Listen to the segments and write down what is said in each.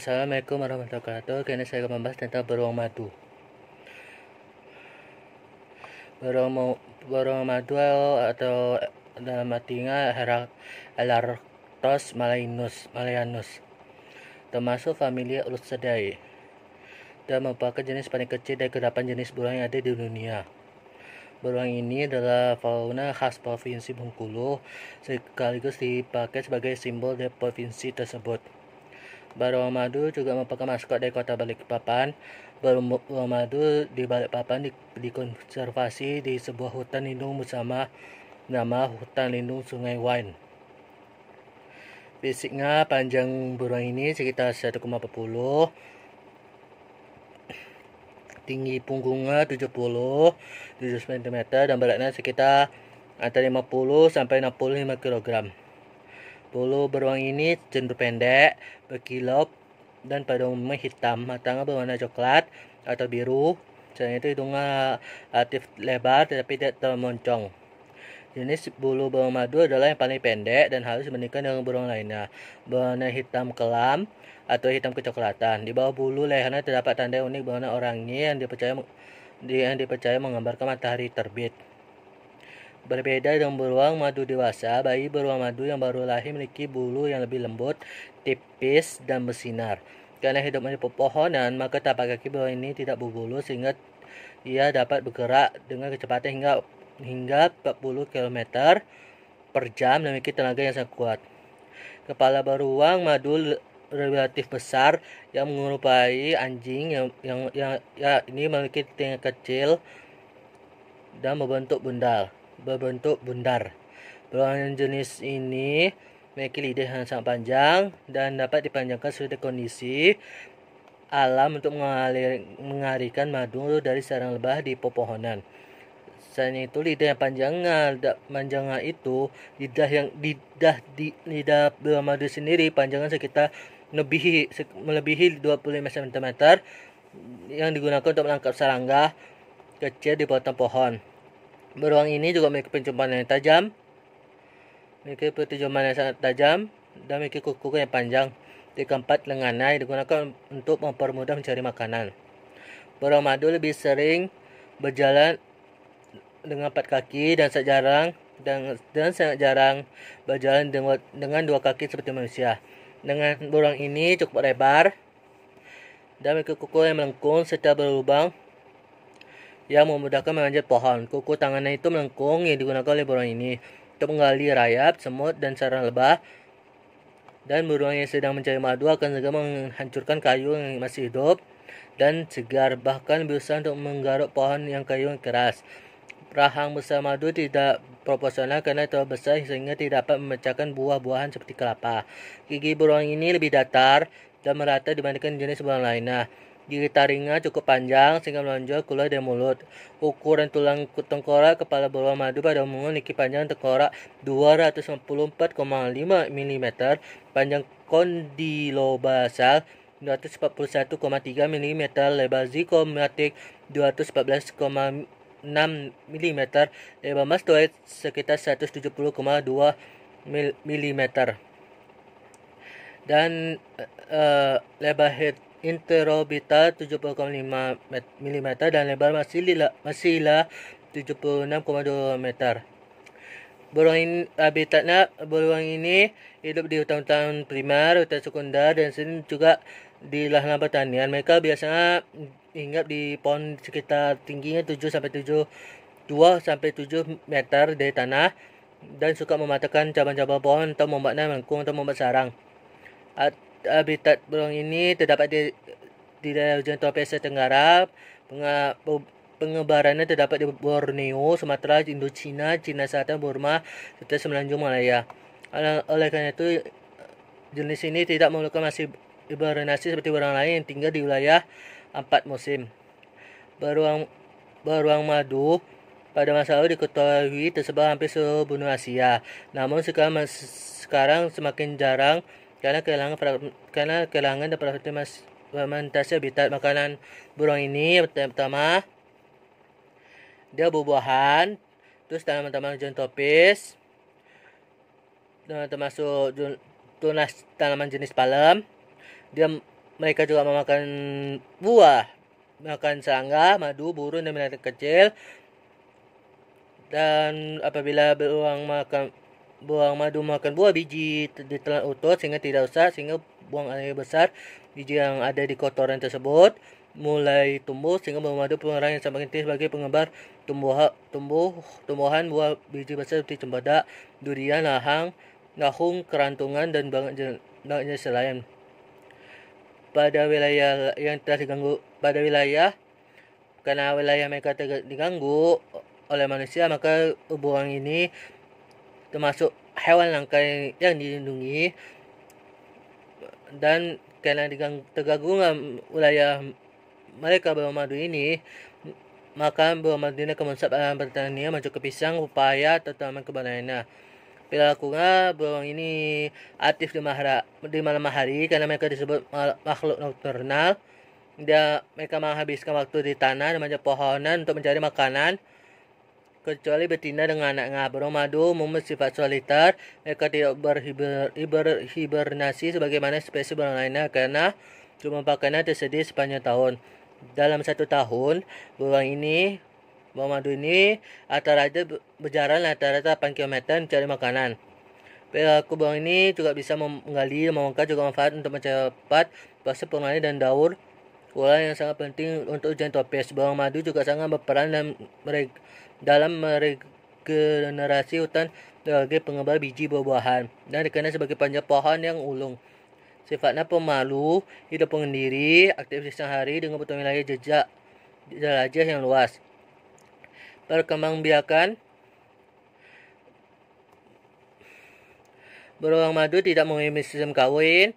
Assalamualaikum warahmatullahi wabarakatuh ini saya akan membahas tentang beruang madu Beruang, beruang madu atau dalam artinya Helarctos malayanus, malayanus Termasuk famili Ulcidae Dan merupakan jenis paling kecil dari kedelapan jenis burung yang ada di dunia Beruang ini adalah fauna khas Provinsi Bengkulu sekaligus dipakai sebagai simbol dari provinsi tersebut. Baru Madu juga merupakan maskot dari kota Balikpapan. Baru Madu di Balikpapan di, dikonservasi di sebuah hutan lindung bersama nama Hutan Lindung Sungai Wain. Fisiknya panjang burung ini sekitar 1,40 tinggi punggungnya 70 70 cm dan beratnya sekitar antara 50 sampai 65 kg. Bulu beruang ini cenderung pendek, berkilap, dan pada umumnya hitam. Matanya berwarna coklat atau biru. Selain itu hidungnya relatif lebar tetapi tidak termoncong. Jenis bulu beruang madu adalah yang paling pendek dan harus dibandingkan dengan burung lainnya. Berwarna hitam kelam atau hitam kecoklatan. Di bawah bulu lehernya terdapat tanda unik berwarna oranye yang dipercaya yang dipercaya menggambarkan matahari terbit. Berbeda dengan beruang madu dewasa, bayi beruang madu yang baru lahir memiliki bulu yang lebih lembut, tipis, dan bersinar. Karena hidup di pepohonan, maka tapak kaki beruang ini tidak berbulu sehingga ia dapat bergerak dengan kecepatan hingga hingga 40 km per jam dan memiliki tenaga yang sangat kuat. Kepala beruang madu relatif besar yang menyerupai anjing yang yang, yang ya, ini memiliki tingkat kecil dan membentuk bundal berbentuk bundar. Beruang jenis ini memiliki lidah yang sangat panjang dan dapat dipanjangkan sesuai kondisi alam untuk mengalir, mengarikan madu dari sarang lebah di pepohonan. Selain itu lidah yang panjangnya, panjangnya itu lidah yang lidah di lidah beruang madu sendiri panjangnya sekitar melebihi melebihi 25 cm yang digunakan untuk menangkap serangga kecil di batang pohon. Beruang ini juga memiliki pencobaan yang tajam, memiliki pencobaan yang sangat tajam, dan memiliki kuku yang panjang. keempat lengan lengannya digunakan untuk mempermudah mencari makanan. Beruang madu lebih sering berjalan dengan empat kaki dan sangat jarang dan, dan sangat jarang berjalan dengan, dengan dua kaki seperti manusia. Dengan beruang ini cukup lebar dan memiliki kuku yang melengkung serta berlubang yang memudahkan memanjat pohon. Kuku tangannya itu melengkung yang digunakan oleh burung ini untuk menggali rayap, semut, dan sarang lebah. Dan burung yang sedang mencari madu akan segera menghancurkan kayu yang masih hidup dan segar, bahkan bisa untuk menggaruk pohon yang kayu yang keras. Rahang besar madu tidak proporsional karena terlalu besar sehingga tidak dapat memecahkan buah-buahan seperti kelapa. Gigi burung ini lebih datar dan merata dibandingkan jenis burung lainnya. Gigi taringnya cukup panjang sehingga menonjol keluar dari mulut. Ukuran tulang tengkorak kepala beruang madu pada umumnya memiliki panjang tengkorak 244,5 mm, panjang kondilobasal 241,3 mm, lebar zikomatik 214,6 mm, lebar mastoid sekitar 170,2 mm. Dan uh, lebar head interobita 75 mm dan lebar masih lila 76,2 meter. Burung ini habitatnya burung ini hidup di hutan-hutan primer, hutan sekunder dan sering juga di lahan pertanian. Mereka biasanya hinggap di pohon sekitar tingginya 7 sampai 7 2 sampai 7 meter dari tanah dan suka mematakan cabang-cabang pohon atau membuatnya mengkung atau membuat sarang habitat burung ini terdapat di, di daerah hujan tropis Asia Tenggara. Pengebarannya terdapat di Borneo, Sumatera, Indochina, Cina Selatan, Burma, serta Semenanjung Malaya. Oleh karena itu, jenis ini tidak memerlukan masih hibernasi seperti burung lain yang tinggal di wilayah empat musim. Beruang beruang madu pada masa lalu diketahui tersebar hampir seluruh benua Asia. Namun sekarang sekarang semakin jarang karena kehilangan karena kehilangan mas fragmentasi habitat makanan burung ini pertama dia buah-buahan terus tanaman-tanaman hujan tropis termasuk tunas tanaman jenis palem dia mereka juga memakan buah makan serangga madu burung dan binatang kecil dan apabila beruang makan buang madu makan buah biji di telan utuh sehingga tidak usah sehingga buang air besar biji yang ada di kotoran tersebut mulai tumbuh sehingga madu pengarang yang semakin tinggi sebagai pengembar tumbuh tumbuh tumbuhan buah biji besar seperti cempedak, durian, lahang, nahung, kerantungan dan banyak selain selain Pada wilayah yang telah diganggu pada wilayah karena wilayah mereka diganggu oleh manusia maka buang ini termasuk hewan langka yang dilindungi dan karena tergagungan wilayah mereka madu ini maka ini konsep alam pertanian maju ke pisang upaya terutama kebanyakan nah, perilakunya bawang ini aktif di, mahara, di malam hari karena mereka disebut makhluk nokturnal dia mereka menghabiskan waktu di tanah dan pohon pohonan untuk mencari makanan Kecuali betina dengan anaknya madu umum sifat soliter, mereka tidak berhibernasi sebagaimana spesies lainnya karena cuma pakannya tersedia sepanjang tahun. Dalam satu tahun, burung ini burung madu ini antara aja berjalan rata-rata 8 km mencari makanan. Perilaku burung ini juga bisa menggali memangkat juga manfaat untuk mempercepat proses pengani dan daur ulang yang sangat penting untuk hujan tropis. Bawang madu juga sangat berperan dan dalam meregenerasi hutan sebagai pengembar biji buah-buahan dan dikenal sebagai panjang pohon yang ulung. Sifatnya pemalu, hidup pengendiri, aktif siang hari dengan butuh wilayah jejak jelajah yang luas. Perkembangbiakan beruang madu tidak memiliki sistem kawin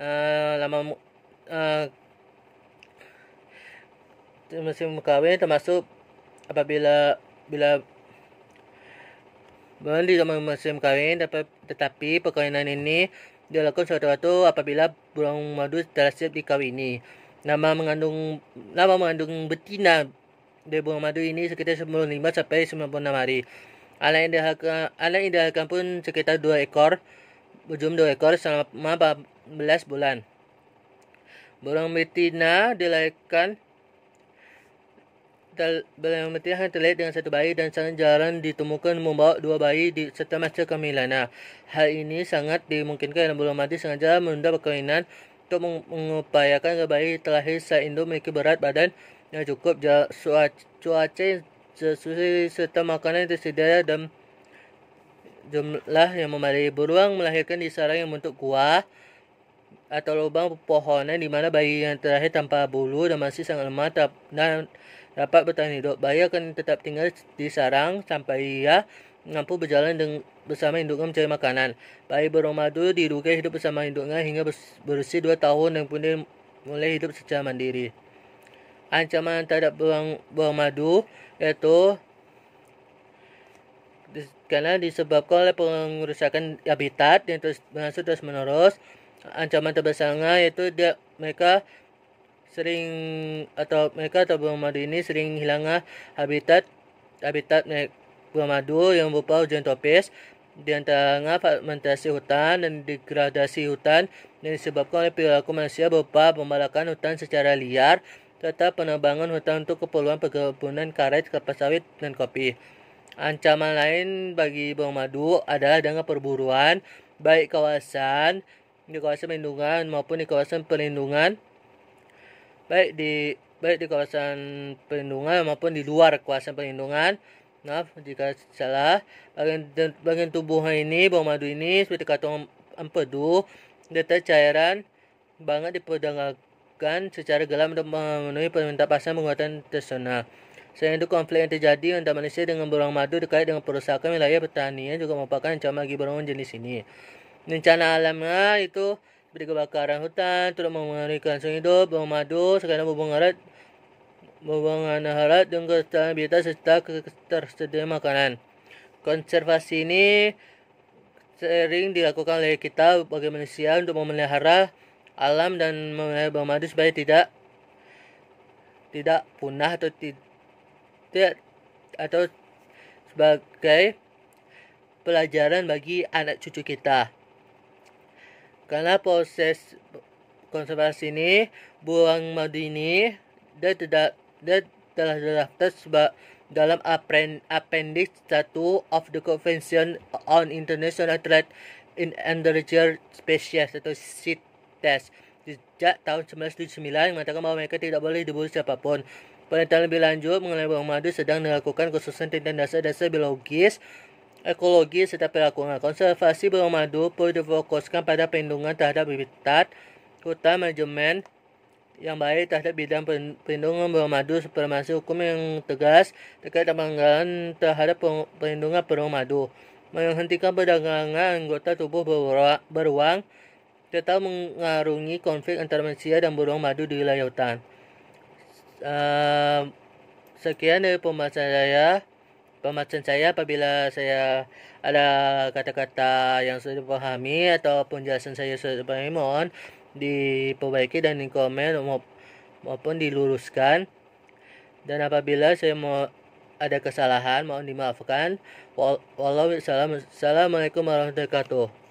uh, lama uh, eh, musim kawin termasuk apabila bila di sama musim kawin dapat tetapi perkawinan ini dilakukan suatu waktu apabila burung madu telah siap dikawini. Nama mengandung nama mengandung betina dari burung madu ini sekitar 95 sampai 96 hari. alain yang alain anak yang pun sekitar 2 ekor, berjumlah 2 ekor selama 14 bulan. Burung betina dilahirkan mutiara yang terlihat dengan satu bayi dan sangat jarang ditemukan membawa dua bayi di, serta masa nah Hal ini sangat dimungkinkan yang belum mati sengaja menunda perkawinan untuk mengupayakan bayi terlahir induk memiliki berat badan yang cukup, cuaca sesuai serta makanan yang tersedia dan jumlah yang memadai. Beruang melahirkan di sarang yang bentuk kuah atau lubang pepohonan di mana bayi yang terakhir tanpa bulu dan masih sangat lemah dan dapat bertahan hidup. Bayi akan tetap tinggal di sarang sampai ia mampu berjalan bersama induknya mencari makanan. Bayi beromadu diduga hidup bersama induknya hingga berusia 2 tahun dan kemudian mulai hidup secara mandiri. Ancaman terhadap burung, burung madu yaitu karena disebabkan oleh pengerusakan habitat yang terus berlangsung terus menerus ancaman terbesarnya yaitu dia mereka sering atau mereka atau burung madu ini sering hilangnya habitat habitat burung madu yang berupa hujan tropis di antaranya fragmentasi hutan dan degradasi hutan yang disebabkan oleh perilaku manusia berupa pembalakan hutan secara liar serta penebangan hutan untuk keperluan perkebunan karet, kelapa sawit, dan kopi. Ancaman lain bagi burung madu adalah dengan perburuan, baik kawasan, di kawasan perlindungan maupun di kawasan perlindungan baik di baik di kawasan perlindungan maupun di luar kawasan perlindungan maaf jika salah bagian, bagian tubuh ini bau madu ini seperti kantong empedu data cairan banget diperdagangkan secara gelap untuk memenuhi permintaan pasar penguatan nasional Selain itu, konflik yang terjadi antara Malaysia dengan burung madu terkait dengan perusakan wilayah pertanian juga merupakan ancaman bagi burung jenis ini. rencana alamnya itu seperti kebakaran hutan, turut mengerikan sungai hidup, bau madu, sekarang bubung harat, bubungan harat dan kita serta ketersediaan makanan. Konservasi ini sering dilakukan oleh kita sebagai manusia untuk memelihara alam dan memelihara bau madu supaya tidak tidak punah atau tidak atau sebagai pelajaran bagi anak cucu kita. Karena proses konservasi ini, buang madu ini dia tidak dia telah terdaftar sebab dalam appendix 1 of the Convention on International Trade in Endangered Species atau CITES e sejak tahun 1979 mengatakan bahwa mereka tidak boleh diburu siapapun. Penelitian lebih lanjut mengenai buang madu sedang dilakukan khususnya tentang dasar-dasar biologis ekologi serta pelakuan konservasi burung madu perlu difokuskan pada perlindungan terhadap habitat hutan manajemen yang baik terhadap bidang perlindungan madu supremasi hukum yang tegas terkait dengan terhadap perlindungan madu. menghentikan perdagangan anggota tubuh beruang serta mengarungi konflik antara manusia dan burung madu di wilayah hutan. Uh, sekian dari pembahasan saya pemaksan saya apabila saya ada kata-kata yang sudah dipahami ataupun penjelasan saya sudah dipahami mohon diperbaiki dan dikomen maupun diluruskan dan apabila saya mau ada kesalahan mohon dimaafkan walau assalamualaikum warahmatullahi wabarakatuh